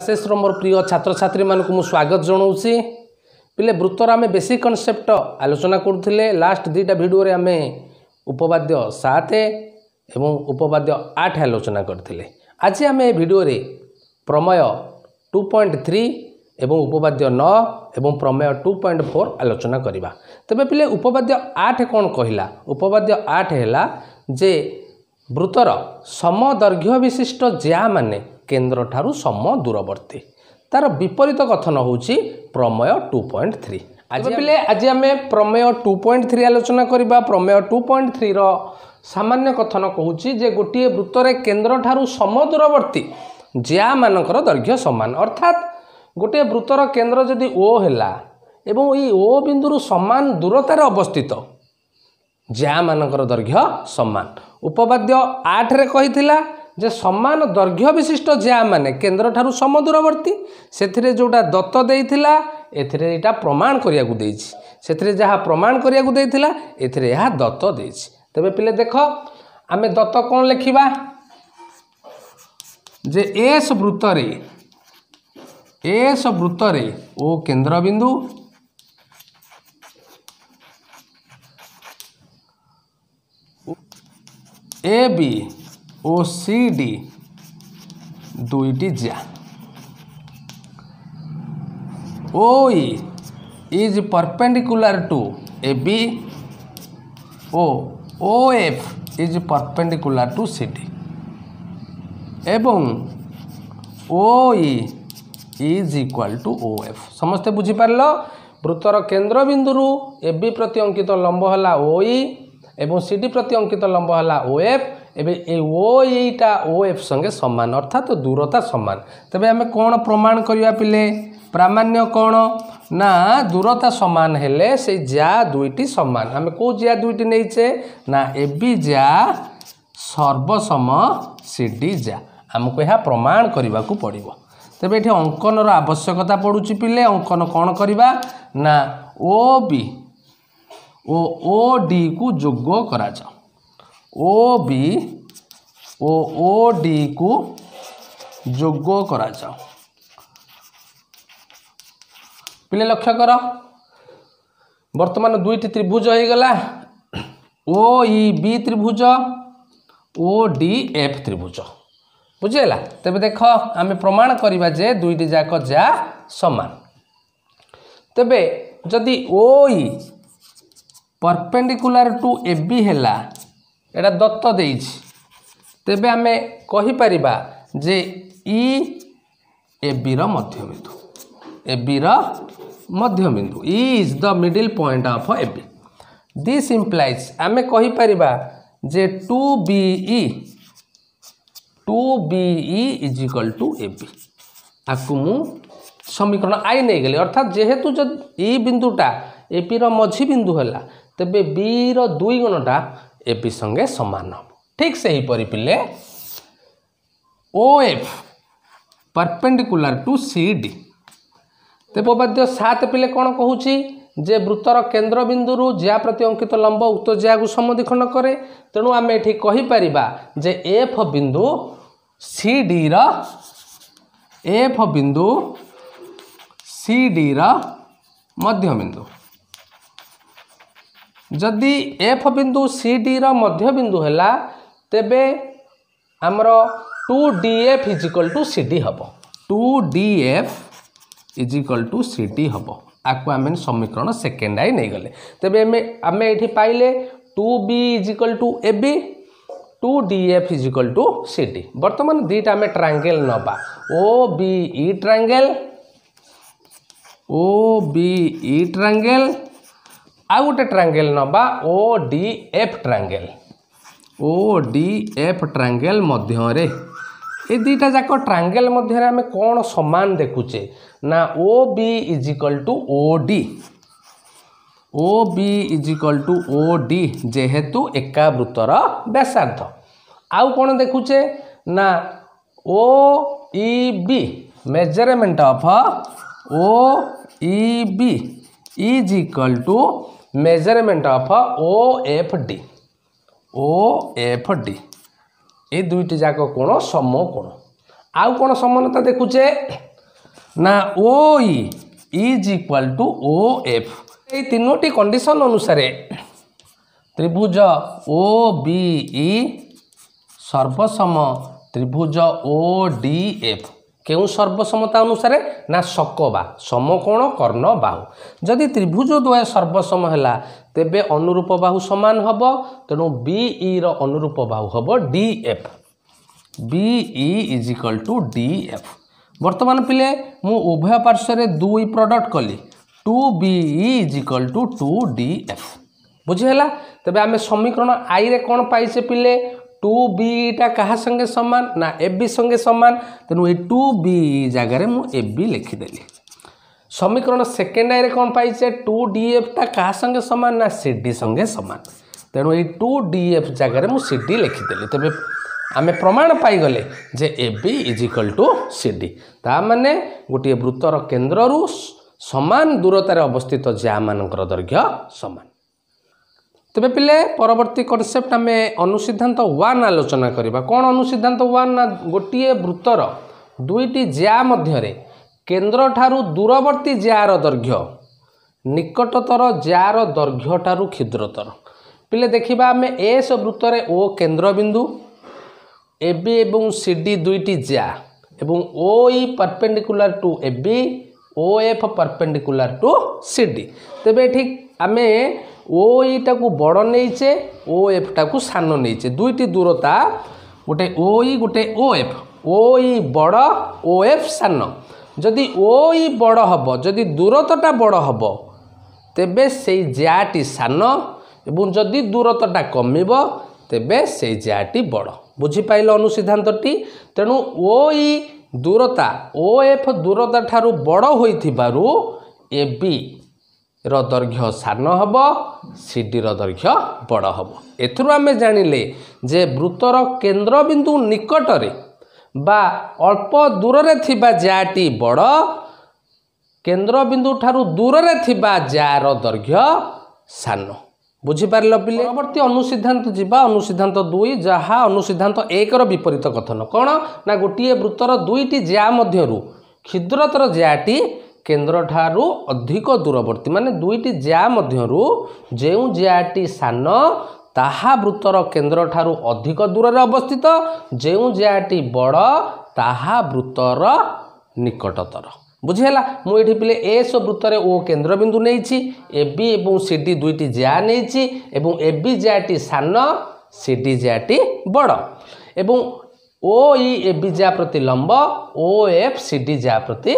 କ୍ଲାସେସ୍ର ମୋର ପ୍ରିୟ ଛାତ୍ରଛାତ୍ରୀମାନଙ୍କୁ ମୁଁ ସ୍ୱାଗତ ଜଣାଉଛି ପିଲେ ବୃତ୍ତର ଆମେ ବେସିକ୍ କନସେପ୍ଟ ଆଲୋଚନା କରୁଥିଲେ ଲାଷ୍ଟ ଦୁଇଟା ଭିଡ଼ିଓରେ ଆମେ ଉପବାଦ୍ୟ ସାତ ଏବଂ ଉପବାଦ୍ୟ ଆଠ ଆଲୋଚନା କରିଥିଲେ ଆଜି ଆମେ ଏ ଭିଡ଼ିଓରେ ପ୍ରମେୟ ଟୁ ପଏଣ୍ଟ ଥ୍ରୀ ଏବଂ ଉପବାଦ୍ୟ ନଅ ଏବଂ ପ୍ରମେୟ ଟୁ ପଏଣ୍ଟ ଫୋର୍ ଆଲୋଚନା କରିବା ତେବେ ପିଲେ ଉପବାଦ୍ୟ ଆଠ କ'ଣ କହିଲା ଉପବାଦ୍ୟ ଆଠ ହେଲା ଯେ ବୃତ୍ତର ସମଦୈର୍ଘ୍ୟ ବିଶିଷ୍ଟ ଜିଆମାନେ କେନ୍ଦ୍ରଠାରୁ ସମ ଦୂରବର୍ତ୍ତୀ ତା'ର ବିପରୀତ କଥନ ହେଉଛି ପ୍ରମେୟ ଟୁ ପଏଣ୍ଟ ଥ୍ରୀ ଆଜି ପିଲେ ଆଜି ଆମେ ପ୍ରମେୟ ଟୁ ପଏଣ୍ଟ ଥ୍ରୀ ଆଲୋଚନା କରିବା ପ୍ରମେୟ ଟୁ ପଏଣ୍ଟ ଥ୍ରୀର ସାମାନ୍ୟ କଥନ କହୁଛି ଯେ ଗୋଟିଏ ବୃତ୍ତରେ କେନ୍ଦ୍ରଠାରୁ ସମ ଦୂରବର୍ତ୍ତୀ ଜିଆମାନଙ୍କର ଦୈର୍ଘ୍ୟ ସମାନ ଅର୍ଥାତ୍ ଗୋଟିଏ ବୃତ୍ତର କେନ୍ଦ୍ର ଯଦି ଓ ହେଲା ଏବଂ ଏଇ ଓ ବିନ୍ଦୁରୁ ସମାନ ଦୂରତାରେ ଅବସ୍ଥିତ ଜିଆମାନଙ୍କର ଦୈର୍ଘ୍ୟ ସମାନ ଉପବାଦ୍ୟ ଆଠରେ କହିଥିଲା ଯେ ସମାନ ଦୈର୍ଘ୍ୟ ବିଶିଷ୍ଟ ଜ୍ୟାମ ମାନେ କେନ୍ଦ୍ର ଠାରୁ ସମଦୂରବର୍ତ୍ତୀ ସେଥିରେ ଯେଉଁଟା ଦତ୍ତ ଦେଇଥିଲା ଏଥିରେ ଏଇଟା ପ୍ରମାଣ କରିବାକୁ ଦେଇଛି ସେଥିରେ ଯାହା ପ୍ରମାଣ କରିବାକୁ ଦେଇଥିଲା ଏଥିରେ ଏହା ଦତ୍ତ ଦେଇଛି ତେବେ ପିଲେ ଦେଖ ଆମେ ଦତ୍ତ କ'ଣ ଲେଖିବା ଯେ ଏସ୍ ବୃତ୍ତରେ ଏସ୍ ବୃତ୍ତରେ ଓ କେନ୍ଦ୍ରବିନ୍ଦୁ ଏ ବି ও সি ডি দুইটি যা O E is perpendicular to A B ও O F is perpendicular to C D এবং O E is equal to O F সমস্তে বুঝিপারল ବୃତ୍ତର କେନ୍ଦ୍ରବିନ୍ଦୁରୁ ଏ ବି ପ୍ରତି ଅଙ୍କିତ ଲମ୍ବ ହେଲା ଓ ଇ ଏବଂ ସି ଡି ପ୍ରତି ଅଙ୍କିତ ଲମ୍ବ ହେଲା ଓ ଏଫ୍ ଏବେ ଏ ଓ ଏଇଟା ଓ ଏଫ୍ ସଙ୍ଗେ ସମାନ ଅର୍ଥାତ୍ ଦୂରତା ସମାନ ତେବେ ଆମେ କ'ଣ ପ୍ରମାଣ କରିବା ପିଲେ ପ୍ରାମାଣ୍ୟ କ'ଣ ନା ଦୂରତା ସମାନ ହେଲେ ସେଇ ଜା ଦୁଇଟି ସମାନ ଆମେ କେଉଁ ଜିଆ ଦୁଇଟି ନେଇଛେ ନା ଏ ବି ଯା ସର୍ବସମ ସି ଡି ଯା ଆମକୁ ଏହା ପ୍ରମାଣ କରିବାକୁ ପଡ଼ିବ ତେବେ ଏଠି ଅଙ୍କନର ଆବଶ୍ୟକତା ପଡ଼ୁଛି ପିଲେ ଅଙ୍କନ କ'ଣ କରିବା ନା ଓ ବି ଓ ଡିକୁ ଯୋଗ କରାଯାଉ O B O O D को जोग करा जाओ पे लक्ष्य कर बर्तमान दुईट त्रिभुज हो गला ओ बी त्रिभुज ओ डी एफ त्रिभुज बुझेगा तेज देख आम प्रमाण करवा दुईट जाक जा सामान तेब जदि ओ परपेडिकुला टू ए এটা দତ୍ତ ଦେଇଛି ତେବେ ଆମେ କହିପାରିବା ଯେ ଇ ଏ ବିର ମଧ୍ୟବିନ୍ଦୁ ଏ ବିର ମଧ୍ୟବିନ୍ଦୁ E is the middle point of A B this implies ଆମେ କହିପାରିବା ଯେ two B E two B E is equal to A B ଆକୁ ମୁଁ সমীকরণ আই নিয়ে গেলি অর্থাৎ যেহেতু এই বিন্দুটা এপির মঝি বিন্দু হল তেবে বি র দুই গুণটা এপি সঙ্গে সমান হব ঠিক সেইপরি পিলে O F perpendicular to C D তেব বাদ্য সাত পিলে কোণ কুচি যে বৃত্তর কেন্দ্রবিন্দু যা প্রতি অঙ্কিত লম্ব উক্ত জায়গাকে সমদ্বিখণ্ড করে তেণু আমি এটি কহিপারিবা যে এফ বিন্দু সি ডি র এফ বিন্দু সি ডি র মধ্যবিন্দু ଯଦି ଏଫ୍ ବିନ୍ଦୁ ସି ଡିର ମଧ୍ୟ ବିନ୍ଦୁ ହେଲା ତେବେ ଆମର two D F is equal to C D ହେବ two D F is equal to C D ହେବ ଆକୁ ଆମେ ସମୀକରଣ ସେକେଣ୍ଡ ଆଇ ନେଇଗଲେ ତେବେ ଆମେ ଆମେ ଏଠି ପାଇଲେ two B is equal to A B two D F is equal to C D ବର୍ତ୍ତମାନ ଦୁଇଟା ଆମେ ଟ୍ରାଙ୍ଗେଲ୍ ନେବା ଓ ବି ଇ ଟ୍ରାଙ୍ଗେଲ୍ ଓ ବି ଇ ଟ୍ରାଙ୍ଗେଲ୍ ଆଉ ଗୋଟେ ଟ୍ରାଙ୍ଗେଲ ନେବା O D F triangle O D F triangle ମଧ୍ୟରେ ଏ ଦୁଇଟା ଯାକ ଟ୍ରାଙ୍ଗେଲ୍ ମଧ୍ୟରେ ଆମେ କ'ଣ ସମାନ ଦେଖୁଛେ ନା O B is equal to O D O B is equal to O D ଯେହେତୁ ଏକା ବୃତ୍ତର ବ୍ୟାସାର୍ଦ୍ଧ ଆଉ କ'ଣ ଦେଖୁଛେ ନା O E B measurement of O E B is to measurement of O F D O F D এই দুইটি যাক কোণ সমকোণ আউ কোণ সমানতা দেখুছে না O E is equal to O F এই তিনোটি কন্ডিশন অনুসারে ত্রিভুজ ও বি ই সর্বসম ত্রিভুজ ও ডি এফ କେଉଁ ସର୍ବସମତା ଅନୁସାରେ ନା ସକବା ସମକୋଣ କର୍ଣ୍ଣ ବାହୁ ଯଦି ତ୍ରିଭୁଜ ଦ୍ୱୟ ସର୍ବସମ ହେଲା ତେବେ ଅନୁରୂପ ବାହୁ ସମାନ ହେବ ତେଣୁ ବିଇ e ର ଅନୁରୂପ ବାହୁ ହେବ D F B E is equal to D F ବର୍ତ୍ତମାନ ପିଲେ ମୁଁ ଉଭୟ ପାର୍ଶ୍ୱରେ ଦୁଇ ପ୍ରଡ଼କ୍ଟ କଲି two B E is equal to two D F ବୁଝିହେଲା ତେବେ ଆମେ ସମୀକରଣ ଆଇରେ କ'ଣ ପାଇଛେ ପିଲେ টু বিটা কাহা সঙ্গে সমান না এবি সঙ্গে সমান তেমন এই টু বি জায়গায় মু এবি লিখিদেলি সমীকরণ সেকেন্ডারি কম পাইছে টু ডিএফটা কাহা সঙ্গে সমান না সিডি সঙ্গে সমান তেমন এই টু ডিএফ জায়গায় মু সিডি লিখিদেলি তবে আমি প্রমাণ পাইগলে যে A B is equal to C D তা মানে গোটিয়ে বৃত্তর কেন্দ্রর সমান দূরতার অবস্থিত যা মানকর দৈর্ঘ্য সমান ତେବେ ପିଲେ ପରବର୍ତ୍ତୀ କନସେପ୍ଟ ଆମେ ଅନୁସିଦ୍ଧାନ୍ତ ୱାନ୍ ଆଲୋଚନା କରିବା କ'ଣ ଅନୁସିଦ୍ଧାନ୍ତ ୱାନ୍ ନା ଗୋଟିଏ ବୃତ୍ତର ଦୁଇଟି ଜ୍ୟା ମଧ୍ୟରେ କେନ୍ଦ୍ରଠାରୁ ଦୂରବର୍ତ୍ତୀ ଜ୍ୟାର ଦୈର୍ଘ୍ୟ ନିକଟତର ଜ୍ୟାର ଦୈର୍ଘ୍ୟଠାରୁ କ୍ଷୁଦ୍ରତର ପିଲେ ଦେଖିବା ଆମେ ଏସ୍ ବୃତ୍ତରେ ଓ କେନ୍ଦ୍ରବିନ୍ଦୁ ଏ ବି ଏବଂ ସି ଡି ଦୁଇଟି ଜ୍ୟା ଏବଂ O E perpendicular to A B O F perpendicular to C D ତେବେ ଏଠି ଆମେ ଓଇଟାକୁ ବଡ଼ ନେଇଛେ ଓ ଏଫ୍ଟାକୁ ସାନ ନେଇଛେ ଦୁଇଟି ଦୂରତା ଗୋଟେ ଓଇ ଗୋଟେ ଓ ଏଫ୍ ଓଇ ବଡ଼ ଓ ଏଫ୍ ସାନ ଯଦି ଓଇ ବଡ଼ ହେବ ଯଦି ଦୂରତଟା ବଡ଼ ହେବ ତେବେ ସେଇ ଜ୍ୟାଟି ସାନ ଏବଂ ଯଦି ଦୂରତଟା କମିବ ତେବେ ସେଇ ଜ୍ୟାଟି ବଡ଼ ବୁଝିପାରିଲ ଅନୁସିଦ୍ଧାନ୍ତଟି ତେଣୁ ଓଇ ଦୂରତା ଓ ଏଫ୍ ଦୂରତା ଠାରୁ ବଡ଼ ହୋଇଥିବାରୁ ଏ ବି ର ଦୈର୍ଘ୍ୟ ସାନ ହେବ ସିଡ଼ିର ଦୈର୍ଘ୍ୟ ବଡ଼ ହେବ ଏଥିରୁ ଆମେ ଜାଣିଲେ ଯେ ବୃତ୍ତର କେନ୍ଦ୍ରବିନ୍ଦୁ ନିକଟରେ ବା ଅଳ୍ପ ଦୂରରେ ଥିବା ଯାଆଟି ବଡ଼ କେନ୍ଦ୍ରବିନ୍ଦୁ ଠାରୁ ଦୂରରେ ଥିବା ଯାଆର ଦୈର୍ଘ୍ୟ ସାନ ବୁଝିପାରିଲ ପିଲେ ପରବର୍ତ୍ତୀ ଅନୁସିଦ୍ଧାନ୍ତ ଯିବା ଅନୁସିଦ୍ଧାନ୍ତ ଦୁଇ ଯାହା ଅନୁସିଦ୍ଧାନ୍ତ ଏକର ବିପରୀତ କଥନ କ'ଣ ନା ଗୋଟିଏ ବୃତ୍ତର ଦୁଇଟି ଯାଆ ମଧ୍ୟରୁ କ୍ଷୁଦ୍ରତର ଯାଆଟି କେନ୍ଦ୍ର ଠାରୁ ଅଧିକ ଦୂରବର୍ତ୍ତୀ ମାନେ ଦୁଇଟି ଜିଆ ମଧ୍ୟରୁ ଯେଉଁ ଜିଆଟି ସାନ ତାହା ବୃତ୍ତର କେନ୍ଦ୍ର ଠାରୁ ଅଧିକ ଦୂରରେ ଅବସ୍ଥିତ ଯେଉଁ ଜିଆଟି ବଡ଼ ତାହା ବୃତ୍ତର ନିକଟତର ବୁଝିହେଲା ମୁଁ ଏଠି ପିଲେ ଏସ୍ ବୃତ୍ତରେ ଓ କେନ୍ଦ୍ରବିନ୍ଦୁ ନେଇଛି ଏ ବି ଏବଂ ସି ଡି ଦୁଇଟି ଜିଆ ନେଇଛି ଏବଂ ଏ ବି ଜିଆଟି ସାନ ସି ଡି ଜିଆଟି ବଡ଼ ଏବଂ ଓ ଇ ଏ ବି ଜିଆ ପ୍ରତି ଲମ୍ବ ଓ ଏଫ୍ ସି ଡି ଜିଆ ପ୍ରତି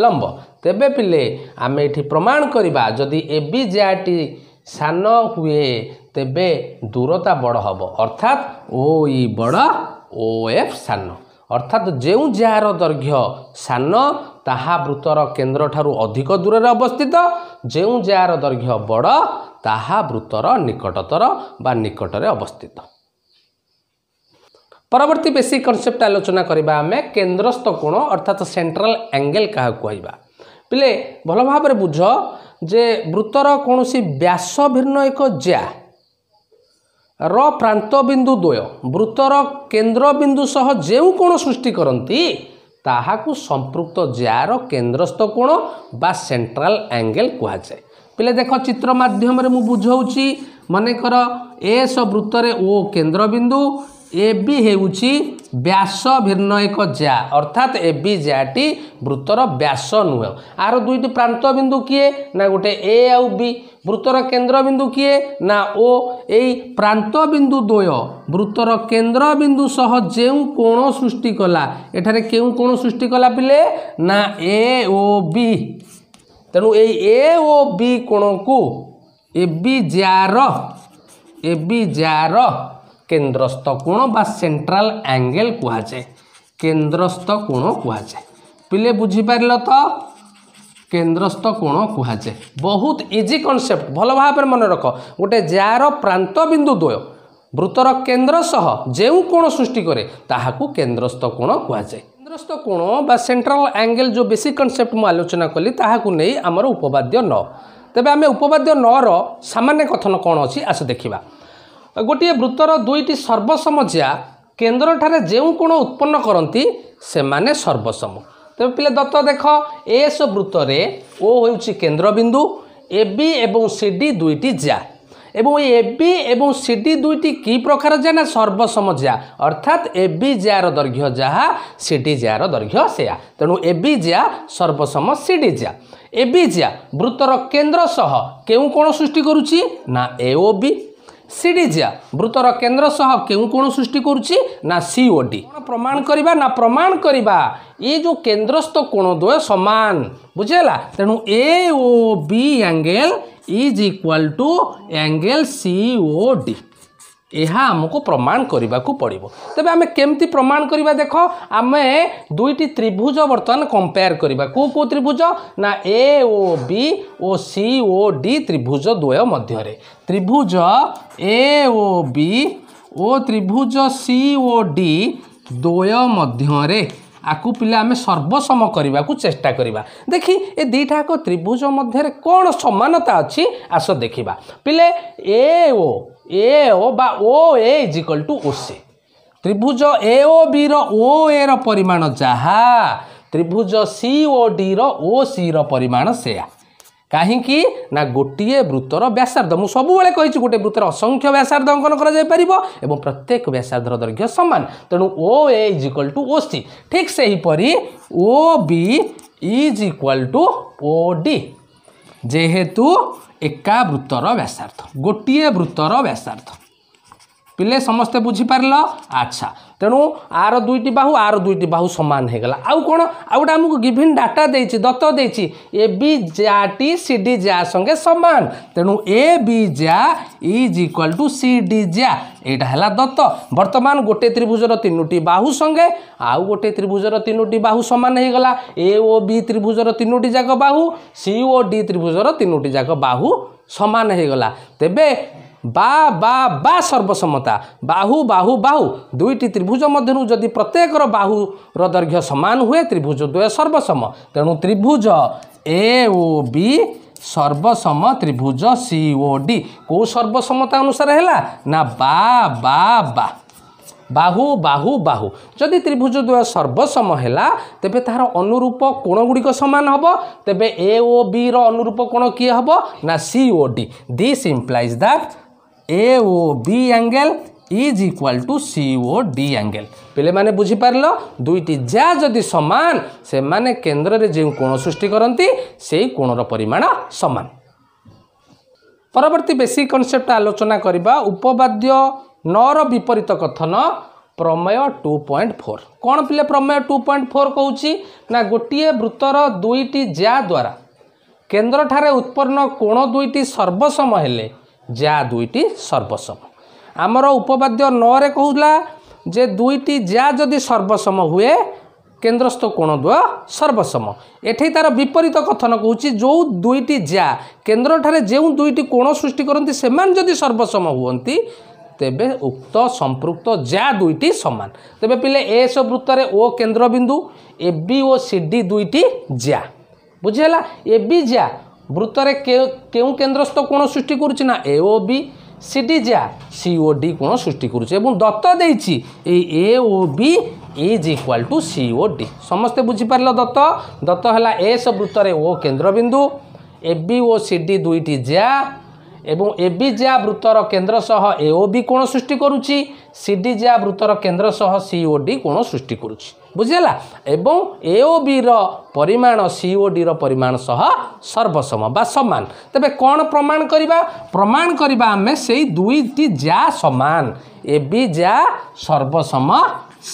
ଲମ୍ବ ତେବେ ପିଲେ ଆମେ ଏଠି ପ୍ରମାଣ କରିବା ଯଦି ଏ ବି ଜ୍ୟାଟି ସାନ ହୁଏ ତେବେ ଦୂରତା ବଡ଼ ହେବ ଅର୍ଥାତ୍ ଓ ଇ ବଡ଼ ଓ ଏଫ୍ ସାନ ଅର୍ଥାତ୍ ଯେଉଁ ଯାହାର ଦୈର୍ଘ୍ୟ ସାନ ତାହା ବୃତ୍ତର କେନ୍ଦ୍ରଠାରୁ ଅଧିକ ଦୂରରେ ଅବସ୍ଥିତ ଯେଉଁ ଯାହାର ଦୈର୍ଘ୍ୟ ବଡ଼ ତାହା ବୃତ୍ତର ନିକଟତର ବା ନିକଟରେ ଅବସ୍ଥିତ ପରବର୍ତ୍ତୀ ବେଶୀ କନସେପ୍ଟ ଆଲୋଚନା କରିବା ଆମେ କେନ୍ଦ୍ରସ୍ଥ କୋଣ ଅର୍ଥାତ୍ ସେଣ୍ଟ୍ରାଲ ଆଙ୍ଗେଲ କାହାକୁ କହିବା ପିଲେ ଭଲ ଭାବରେ ବୁଝ ଯେ ବୃତ୍ତର କୌଣସି ବ୍ୟାସ ଭିନ୍ନ ଏକ ଜ୍ୟା ର ପ୍ରାନ୍ତବିନ୍ଦୁ ଦ୍ୱୟ ବୃତ୍ତର କେନ୍ଦ୍ରବିନ୍ଦୁ ସହ ଯେଉଁ କୋଣ ସୃଷ୍ଟି କରନ୍ତି ତାହାକୁ ସମ୍ପୃକ୍ତ ଜ୍ୟାର କେନ୍ଦ୍ରସ୍ଥ କୋଣ ବା ସେଣ୍ଟ୍ରାଲ ଆଙ୍ଗେଲ କୁହାଯାଏ ପିଲେ ଦେଖ ଚିତ୍ର ମାଧ୍ୟମରେ ମୁଁ ବୁଝାଉଛି ମନେକର ଏସ୍ ବୃତ୍ତରେ ଓ କେନ୍ଦ୍ରବିନ୍ଦୁ এবি ହେଉଛି ବ୍ୟାସ ଭିନ୍ନ ଏକ ଜ୍ୟା ଅର୍ଥାତ୍ ଏବି ଜ୍ୟାଟି ବୃତ୍ତର ବ୍ୟାସ ନୁହେଁ ଆର ଦୁଇଟି ପ୍ରାନ୍ତ ବିନ୍ଦୁ କିଏ ନା ଗୋଟେ ଏ ଆଉ ବି ବୃତ୍ତର କେନ୍ଦ୍ରବିନ୍ଦୁ କିଏ ନା ଓ ଏଇ ପ୍ରାନ୍ତ ବିନ୍ଦୁ ଦ୍ୱୟ ବୃତ୍ତର କେନ୍ଦ୍ରବିନ୍ଦୁ ସହ ଯେଉଁ କୋଣ ସୃଷ୍ଟି କଲା ଏଠାରେ କେଉଁ କୋଣ ସୃଷ୍ଟି କଲା ପିଲେ ନା ଏ ଓ ବି ତେଣୁ ଏଇ ଏ ଓ ବି କୋଣକୁ ଏ ବି ଜ୍ୟାର ଏ ବି ଜ୍ୟାର কেন্দ্রস্থ কোণ বা সেন্ট্রাল আঙ্গেল কুহযায় কেন্দ্রস্থ কোণ কুহযায় পিলে বুঝিপারিল তো কেন্দ্রস্থ কোণ কুহযায় বহুত ইজি কনসেপ্ট ভালো ভাবে মনে রখ গোটে যার প্রান্ত বিন্দু দ্বয় বৃত্তর কেন্দ্র সহ যে কোণ সৃষ্টি করে তাহাকু কেন্দ্রস্থ কোণ কুহযায় কেন্দ্রস্থ কোণ বা সেন্ট্রাল আঙ্গেল যে বেসিক কনসেপ্ট মু আলোচনা কলি তাহাকু নেই আমার উপবাদ্য ন তেবে আমি উপবাদ্য নর সামান্য কথন কোণ অছি আস দেখিবা ଗୋଟିଏ ବୃତ୍ତର ଦୁଇଟି ସର୍ବସମ ଯା କେନ୍ଦ୍ରଠାରେ ଯେଉଁ କୋଣ ଉତ୍ପନ୍ନ କରନ୍ତି ସେମାନେ ସର୍ବସମ ତେବେ ପିଲା ଦତ୍ତ ଦେଖ ଏସ୍ ବୃତ୍ତରେ ଓ ହେଉଛି କେନ୍ଦ୍ରବିନ୍ଦୁ ଏ ବି ଏବଂ ସି ଡି ଦୁଇଟି ଯା এবং এ বি এবং সিডি দুইটি কি প্রকার যা না সর্বসম যা অর্থাৎ এ বি যার দৈর্ঘ্য যাহা সিডি যার দৈর্ঘ্য সেয়া তেমন এ বি যা সর্বসম সিডি যা এ বি যা বৃত্তর কেন্দ্র সহ কেউ কোণ সৃষ্টি করুছি না এ ও বি ସିଡ଼ିଜିଆ ମୃତର କେନ୍ଦ୍ର ସହ କେଉଁ କୋଣ ସୃଷ୍ଟି କରୁଛି ନା ସିଓଡ଼ି ପ୍ରମାଣ କରିବା ନା ପ୍ରମାଣ କରିବା ଏ ଯେଉଁ କେନ୍ଦ୍ରସ୍ଥ କୋଣ ଦ୍ୱୟ ସମାନ ବୁଝିହେଲା ତେଣୁ A O B angle is equal to angle C O D ଏହା ଆମକୁ ପ୍ରମାଣ କରିବାକୁ ପଡ଼ିବ ତେବେ ଆମେ କେମିତି ପ୍ରମାଣ କରିବା ଦେଖ ଆମେ ଦୁଇଟି ତ୍ରିଭୁଜ ବର୍ତ୍ତମାନ କମ୍ପେୟାର କରିବା କେଉଁ କେଉଁ ତ୍ରିଭୁଜ ନା A O B O C O D ତ୍ରିଭୁଜ ଦ୍ୱୟ ମଧ୍ୟରେ ତ୍ରିଭୁଜ ଏ ଓ ବି ଓ ତ୍ରିଭୁଜ ସି ଓ ଡି ଦ୍ୱୟ ମଧ୍ୟରେ ଆକୁ ପିଲା ଆମେ ସର୍ବସମ କରିବାକୁ ଚେଷ୍ଟା କରିବା ଦେଖି ଏ ଦୁଇଟାକ ତ୍ରିଭୁଜ ମଧ୍ୟରେ କ'ଣ ସମାନତା ଅଛି ଆସ ଦେଖିବା ପିଲେ ଏ ଓ ए ओ बा ओ एजिकल टू ओ से ତ୍ରିଭୁଜ ଏ ଓ ବିର ଓ ଏର ପରିମାଣ ଯାହା ତ୍ରିଭୁଜ ସି ଓ ଡିର ଓ ସିର ପରିମାଣ ସେୟା କାହିଁକି ନା ଗୋଟିଏ ବୃତ୍ତର ବ୍ୟାସାର୍ଦ୍ଧ ମୁଁ ସବୁବେଳେ କହିଛି ଗୋଟିଏ ବୃତ୍ତର ଅସଂଖ୍ୟ ବ୍ୟାସାର୍ଦ୍ଧ ଅଙ୍କନ କରାଯାଇପାରିବ ଏବଂ ପ୍ରତ୍ୟେକ ବ୍ୟାସାର୍ଦ୍ଧର ଦୈର୍ଘ୍ୟ ସମାନ ତେଣୁ O A is equal to O C ଠିକ୍ ସେହିପରି O B is equal to O D ଯେହେତୁ ଏକା ବୃତ୍ତର ବ୍ୟାସାର୍ଥ ଗୋଟିଏ ବୃତ୍ତର ବ୍ୟାସାର୍ଥ ପିଲେ ସମସ୍ତେ ବୁଝିପାରିଲ ଆଚ୍ଛା ତେଣୁ ଆର ଦୁଇଟି ବାହୁ ଆର ଦୁଇଟି ବାହୁ ସମାନ ହୋଇଗଲା ଆଉ କ'ଣ ଆଉ ଗୋଟେ ଆମକୁ ଗିଭିନ୍ ଡାଟା ଦେଇଛି ଦତ୍ତ ଦେଇଛି ଏ ବି ଜା ଟି ସି ଡି ଜା ସଙ୍ଗେ ସମାନ ତେଣୁ ଏ ବି ଜା is equal to C D ଜା ଏଇଟା ହେଲା ଦତ୍ତ ବର୍ତ୍ତମାନ ଗୋଟେ ତ୍ରିଭୁଜର ତିନୋଟି ବାହୁ ସଙ୍ଗେ ଆଉ ଗୋଟେ ତ୍ରିଭୁଜର ତିନୋଟି ବାହୁ ସମାନ ହୋଇଗଲା ଏ ଓ ବି ତ୍ରିଭୁଜର ତିନୋଟି ଯାକ ବାହୁ ସି ଓ ଡି ତ୍ରିଭୁଜର ତିନୋଟି ଯାକ ବାହୁ ସମାନ ହୋଇଗଲା ତେବେ ବା ବା ବା ସର୍ବସମତା ବାହୁ ବାହୁ ବାହୁ ଦୁଇଟି ତ୍ରିଭୁଜ ମଧ୍ୟରୁ ଯଦି ପ୍ରତ୍ୟେକର ବାହୁର ଦୈର୍ଘ୍ୟ ସମାନ ହୁଏ ତ୍ରିଭୁଜ ଦ୍ୱୟ ସର୍ବସମ ତେଣୁ ତ୍ରିଭୁଜ ଏ ଓ ବି ସର୍ବସମ ତ୍ରିଭୁଜ ସି ଓ ଡି କେଉଁ ସର୍ବସମତା ଅନୁସାରେ ହେଲା ନା ବା ବା ବା ବାହୁ ବାହୁ ବାହୁ ଯଦି ତ୍ରିଭୁଜ ଦ୍ୱୟ ସର୍ବସମ ହେଲା ତେବେ ତାହାର ଅନୁରୂପ କୋଣ ଗୁଡ଼ିକ ସମାନ ହେବ ତେବେ ଏ ଓ ବିର ଅନୁରୂପ କୋଣ କିଏ ହେବ ନା C O D this implies that A O B angle is equal to C O D angle ପିଲେମାନେ ବୁଝିପାରିଲ ଦୁଇଟି ଯାହା ଯଦି ସମାନ ସେମାନେ କେନ୍ଦ୍ରରେ ଯେଉଁ କୋଣ ସୃଷ୍ଟି କରନ୍ତି ସେଇ କୋଣର ପରିମାଣ ସମାନ ପରବର୍ତ୍ତୀ ବେଶୀ କନସେପ୍ଟ ଆଲୋଚନା କରିବା ଉପବାଦ୍ୟ ନଅର ବିପରୀତ କଥନ ପ୍ରମେୟ ଟୁ ପଏଣ୍ଟ ଫୋର୍ କ'ଣ ପିଲେ ପ୍ରମେୟ ଟୁ ପଏଣ୍ଟ ଫୋର୍ କହୁଛି ନା ଗୋଟିଏ ବୃତ୍ତର ଦୁଇଟି ଯା ଦ୍ୱାରା କେନ୍ଦ୍ରଠାରେ ଉତ୍ପନ୍ନ କୋଣ ଦୁଇଟି ସର୍ବସମ ହେଲେ ଯା ଦୁଇଟି ସର୍ବସମ ଆମର ଉପବାଦ୍ୟ ନଅରେ କହୁଥିଲା ଯେ ଦୁଇଟି ଯା ଯଦି ସର୍ବସମ ହୁଏ କେନ୍ଦ୍ରସ୍ଥ କୋଣଦ୍ୱୟ ସର୍ବସମ ଏଠି ତା'ର ବିପରୀତ କଥନ କହୁଛି ଯେଉଁ ଦୁଇଟି ଯା କେନ୍ଦ୍ରଠାରେ ଯେଉଁ ଦୁଇଟି କୋଣ ସୃଷ୍ଟି କରନ୍ତି ସେମାନେ ଯଦି ସର୍ବସମ ହୁଅନ୍ତି ତେବେ ଉକ୍ତ ସମ୍ପୃକ୍ତ ଯା ଦୁଇଟି ସମାନ ତେବେ ପିଲେ ଏସ୍ ବୃତ୍ତରେ ଓ କେନ୍ଦ୍ରବିନ୍ଦୁ ଏ ବି ଓ ସି ଡି ଦୁଇଟି ଯା ବୁଝିହେଲା ଏ ବି ଯା ବୃତ୍ତରେ କେଉଁ କେନ୍ଦ୍ରସ୍ଥ କୋଣ ସୃଷ୍ଟି କରୁଛି ନା A O B C D ଯା ସି ଓ ଡି କୋଣ ସୃଷ୍ଟି କରୁଛି ଏବଂ ଦତ୍ତ ଦେଇଛି ଏଇ A O B is equal to C O D ସମସ୍ତେ ବୁଝିପାରିଲ ଦତ୍ତ ଦତ୍ତ ହେଲା ଏସ୍ ବୃତ୍ତରେ ଓ କେନ୍ଦ୍ରବିନ୍ଦୁ ଏ ବି ଓ ସି ଡି ଦୁଇଟି ଯା ଏବଂ ଏ ବି ଜିଆ ବୃତ୍ତର କେନ୍ଦ୍ର ସହ ଏ ଓ ବି କୋଣ ସୃଷ୍ଟି କରୁଛି ସି ଡି ଜିଆ ବୃତ୍ତର କେନ୍ଦ୍ର ସହ ସି ଓ ଡି କୋଣ ସୃଷ୍ଟି କରୁଛି ବୁଝିହେଲା ଏବଂ ଏ ଓ ବିର ପରିମାଣ ସି ଓ ଡିର ପରିମାଣ ସହ ସର୍ବସମ ବା ସମାନ ତେବେ କ'ଣ ପ୍ରମାଣ କରିବା ପ୍ରମାଣ କରିବା ଆମେ ସେଇ ଦୁଇଟି ଯା ସମାନ ଏ ବି ଯା ସର୍ବସମ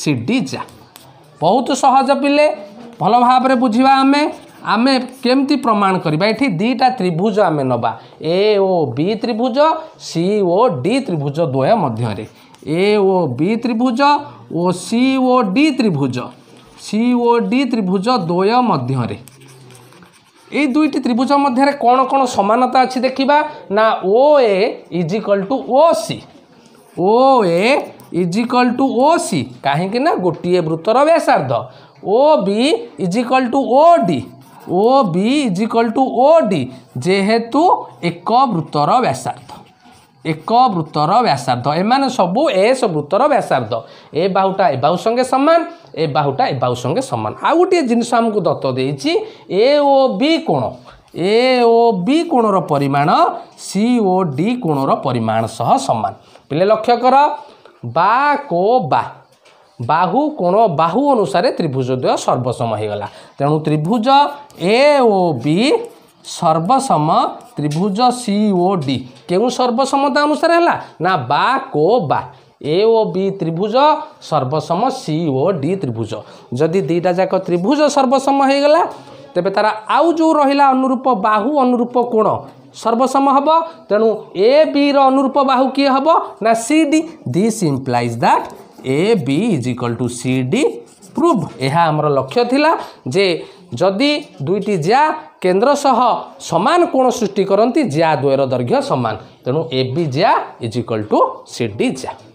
ସି ଡି ଯା ବହୁତ ସହଜ ପିଲେ ଭଲ ଭାବରେ ବୁଝିବା ଆମେ ଆମେ କେମିତି ପ୍ରମାଣ କରିବା ଏଠି ଦୁଇଟା ତ୍ରିଭୁଜ ଆମେ ନେବା ଏ O B ତ୍ରିଭୁଜ C O D ତ୍ରିଭୁଜ ଦ୍ୱୟ ମଧ୍ୟରେ ଏ ଓ ବି ତ୍ରିଭୁଜ ଓ ସି ଓ ଡି ତ୍ରିଭୁଜ ସି ଓ ଡି ତ୍ରିଭୁଜ ଦ୍ୱୟ ମଧ୍ୟରେ এই দুইটি ত্রিভুজ মধ্যে কোণ কোণ সমানতা আছে দেখিবা না O A is equal to O C O A is equal to O C কাহিঁকি না গোটিয়ে বৃত্তর ব্যাসার্ধ O B is equal to O D O B is equal to O D जेहेतु एक वृत्तर व्यासार्ध ଏକ ବୃତ୍ତର ବ୍ୟାସାର୍ଦ୍ଧ ଏମାନେ ସବୁ ଏସ୍ ବୃତ୍ତର ବ୍ୟାସାର୍ଦ୍ଧ ଏ ବାହୁଟା ଏ ବାହୁ ସଙ୍ଗେ ସମାନ ଏ ବାହୁଟା ଏ ବାହୁ ସଙ୍ଗେ ସମାନ ଆଉ ଗୋଟିଏ ଜିନିଷ ଆମକୁ ଦତ୍ତ ଦେଇଛି ଏ ଓ ବି କୋଣ ଏ ଓ ବି କୋଣର ପରିମାଣ ସି ଓ ଡି କୋଣର ପରିମାଣ ସହ ସମାନ ପିଲେ ଲକ୍ଷ୍ୟ କର ବା କୋ ବା बाहु कोण बाहु अनुसार त्रिभुजद्व सर्वसम हैगला तेणु त्रिभुज ए ओ बी सर्वसम त्रिभुज सी ओ डी के सर्वसमता अनुसार है ना बा को बा ए ओ बी त्रिभुज सर्वसम सी ओ डी त्रिभुज जदि दुटा जाक त्रिभुज सर्वसम हैगला तपाईँ तार आउ जो रहिला अनुरूप बाहु अनुरूप कोण सर्वसम हम तेणु ए बी र अनुरूप बाहु हम ना C D this implies that A B is equal to C D proof यह आमर लक्ष्य था जे जदि दुईट ज्या केन्द्र सह सामान कोण सृष्टि करती ज्या द्वयर दैर्घ्य सामान तेणु ए बि ज्या is equal to C D ज्या